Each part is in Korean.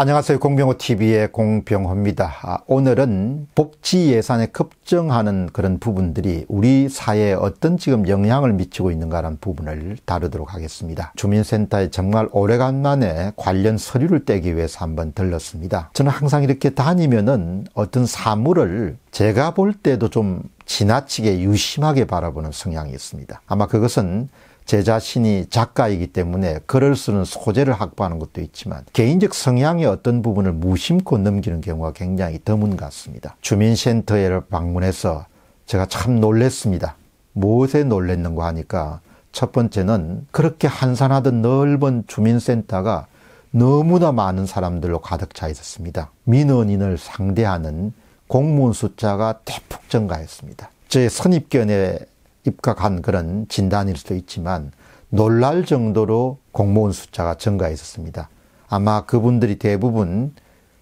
안녕하세요. 공병호TV의 공병호입니다. 아, 오늘은 복지 예산에 급증하는 그런 부분들이 우리 사회에 어떤 지금 영향을 미치고 있는가라는 부분을 다루도록 하겠습니다. 주민센터에 정말 오래간만에 관련 서류를 떼기 위해서 한번 들렀습니다. 저는 항상 이렇게 다니면은 어떤 사물을 제가 볼 때도 좀 지나치게 유심하게 바라보는 성향이 있습니다. 아마 그것은 제 자신이 작가이기 때문에 글을 쓰는 소재를 확보하는 것도 있지만 개인적 성향의 어떤 부분을 무심코 넘기는 경우가 굉장히 드문 같습니다. 주민센터에 방문해서 제가 참 놀랬습니다. 무엇에 놀랬는가 하니까 첫 번째는 그렇게 한산하던 넓은 주민센터가 너무나 많은 사람들로 가득 차 있었습니다. 민원인을 상대하는 공무원 숫자가 대폭 증가했습니다. 제 선입견에 입각한 그런 진단일 수도 있지만 놀랄 정도로 공무원 숫자가 증가했었습니다. 아마 그분들이 대부분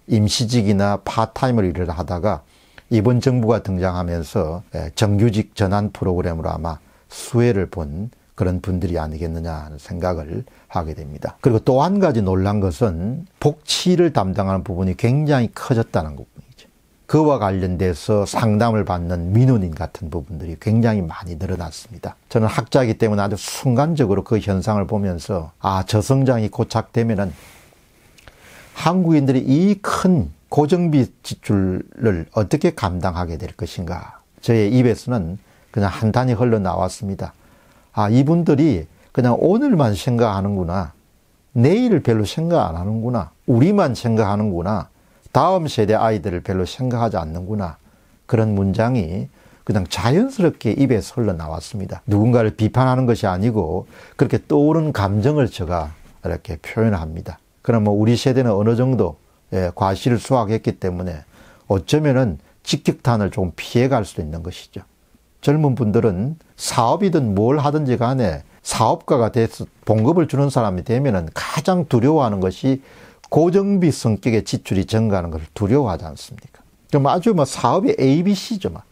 임시직이나 파타임을 일을 하다가 이번 정부가 등장하면서 예, 정규직 전환 프로그램으로 아마 수혜를 본 그런 분들이 아니겠느냐 하는 생각을 하게 됩니다. 그리고 또 한 가지 놀란 것은 복치를 담당하는 부분이 굉장히 커졌다는 겁니다. 그와 관련돼서 상담을 받는 민원인 같은 부분들이 굉장히 많이 늘어났습니다. 저는 학자이기 때문에 아주 순간적으로 그 현상을 보면서 아, 저성장이 고착되면은 한국인들이 이 큰 고정비 지출을 어떻게 감당하게 될 것인가. 저의 입에서는 그냥 한탄이 흘러나왔습니다. 아, 이분들이 그냥 오늘만 생각하는구나. 내일을 별로 생각 안 하는구나. 우리만 생각하는구나. 다음 세대 아이들을 별로 생각하지 않는구나. 그런 문장이 그냥 자연스럽게 입에 흘러 나왔습니다. 누군가를 비판하는 것이 아니고 그렇게 떠오른 감정을 제가 이렇게 표현합니다. 그럼 뭐 우리 세대는 어느 정도 예, 과실을 수확했기 때문에 어쩌면은 직격탄을 조금 피해갈 수도 있는 것이죠. 젊은 분들은 사업이든 뭘 하든지 간에 사업가가 돼서 봉급을 주는 사람이 되면은 가장 두려워하는 것이 고정비 성격의 지출이 증가하는 것을 두려워하지 않습니까? 그 아주 뭐 사업의 ABC죠. 막. 뭐.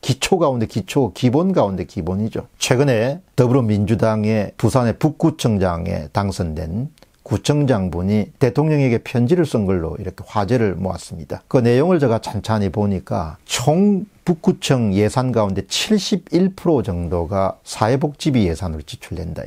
기초 가운데 기초, 기본 가운데 기본이죠. 최근에 더불어민주당의 부산의 북구청장에 당선된 구청장분이 대통령에게 편지를 쓴 걸로 이렇게 화제를 모았습니다. 그 내용을 제가 찬찬히 보니까 총 북구청 예산 가운데 71% 정도가 사회복지비 예산으로 지출된다.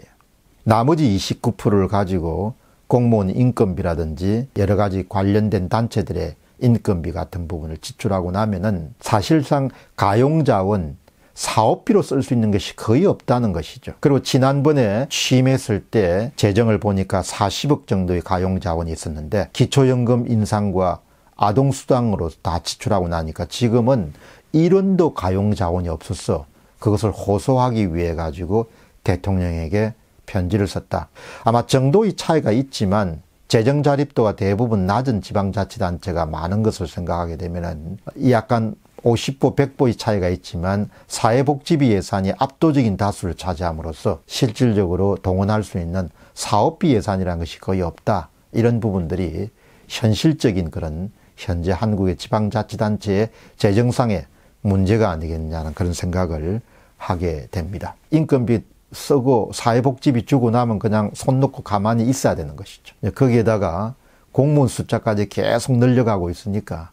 나머지 29%를 가지고 공무원 인건비라든지 여러 가지 관련된 단체들의 인건비 같은 부분을 지출하고 나면은 사실상 가용자원 사업비로 쓸 수 있는 것이 거의 없다는 것이죠. 그리고 지난번에 취임했을 때 재정을 보니까 40억 정도의 가용 자원이 있었는데 기초연금 인상과 아동수당으로 다 지출하고 나니까 지금은 1원도 가용 자원이 없어서 그것을 호소하기 위해 가지고 대통령에게 편지를 썼다. 아마 정도의 차이가 있지만 재정 자립도가 대부분 낮은 지방자치단체가 많은 것을 생각하게 되면은 약간 50보, 100보의 차이가 있지만 사회복지비 예산이 압도적인 다수를 차지함으로써 실질적으로 동원할 수 있는 사업비 예산이라는 것이 거의 없다. 이런 부분들이 현실적인 그런 현재 한국의 지방자치단체의 재정상의 문제가 아니겠냐는 그런 생각을 하게 됩니다. 인건비 쓰고 사회복지비 주고 나면 그냥 손 놓고 가만히 있어야 되는 것이죠. 거기에다가 공무원 숫자까지 계속 늘려가고 있으니까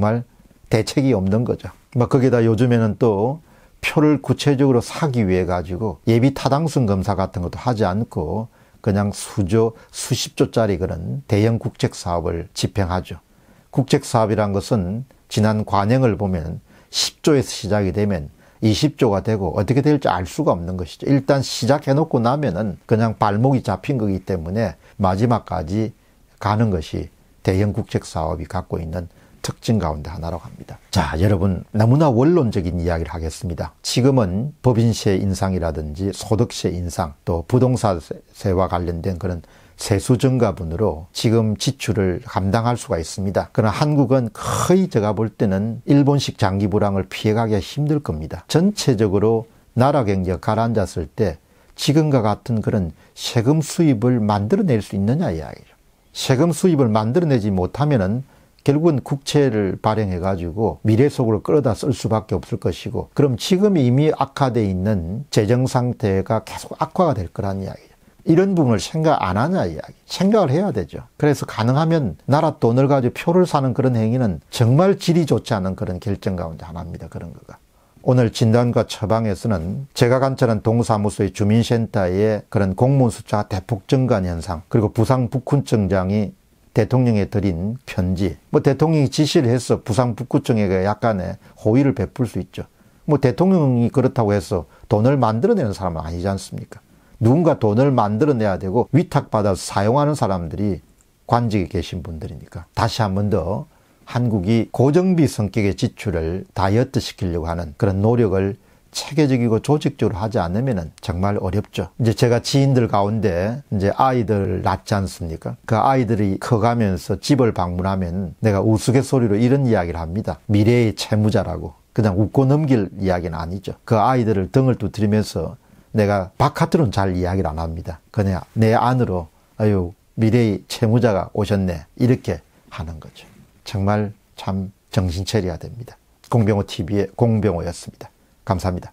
정말 대책이 없는 거죠. 막 뭐 거기다 요즘에는 또 표를 구체적으로 사기 위해 가지고 예비 타당성 검사 같은 것도 하지 않고 그냥 수조 수십 조짜리 그런 대형 국책 사업을 집행하죠. 국책 사업이란 것은 지난 관행을 보면 10조에서 시작이 되면 20조가 되고 어떻게 될지 알 수가 없는 것이죠. 일단 시작해놓고 나면은 그냥 발목이 잡힌 거기 때문에 마지막까지 가는 것이 대형 국책 사업이 갖고 있는 특징 가운데 하나라고 합니다. 자, 여러분, 너무나 원론적인 이야기를 하겠습니다. 지금은 법인세 인상이라든지 소득세 인상, 또 부동산세와 관련된 그런 세수 증가분으로 지금 지출을 감당할 수가 있습니다. 그러나 한국은 거의 제가 볼 때는 일본식 장기 불황을 피해가기가 힘들 겁니다. 전체적으로 나라 경제가 가라앉았을 때 지금과 같은 그런 세금 수입을 만들어낼 수 있느냐 이야기죠. 세금 수입을 만들어내지 못하면은 결국은 국채를 발행해 가지고 미래 속으로 끌어다 쓸 수밖에 없을 것이고 그럼 지금 이미 악화되어 있는 재정 상태가 계속 악화가 될 거란 이야기. 이런 부분을 생각 안 하냐 이야기. 생각을 해야 되죠. 그래서 가능하면 나라 돈을 가지고 표를 사는 그런 행위는 정말 질이 좋지 않은 그런 결정 가운데 하나입니다. 그런 거가. 오늘 진단과 처방에서는 제가 관찰한 동사무소의 주민센터의 그런 공무원 숫자 대폭 증가한 현상, 그리고 부상 북군청장이 대통령에 드린 편지, 뭐 대통령이 지시를 해서 부상 북구청에게 그 약간의 호의를 베풀 수 있죠. 뭐 대통령이 그렇다고 해서 돈을 만들어내는 사람은 아니지 않습니까? 누군가 돈을 만들어내야 되고 위탁받아서 사용하는 사람들이 관직에 계신 분들이니까. 다시 한 번 더 한국이 고정비 성격의 지출을 다이어트 시키려고 하는 그런 노력을 체계적이고 조직적으로 하지 않으면 정말 어렵죠. 이제 제가 지인들 가운데 이제 아이들 낳지 않습니까? 그 아이들이 커가면서 집을 방문하면 내가 우스갯소리로 이런 이야기를 합니다. 미래의 채무자라고. 그냥 웃고 넘길 이야기는 아니죠. 그 아이들을 등을 두드리면서 내가 바깥으로는 잘 이야기를 안 합니다. 그냥 내 안으로 아유 미래의 채무자가 오셨네 이렇게 하는 거죠. 정말 참 정신 차려야 됩니다. 공병호 TV의 공병호였습니다. 감사합니다.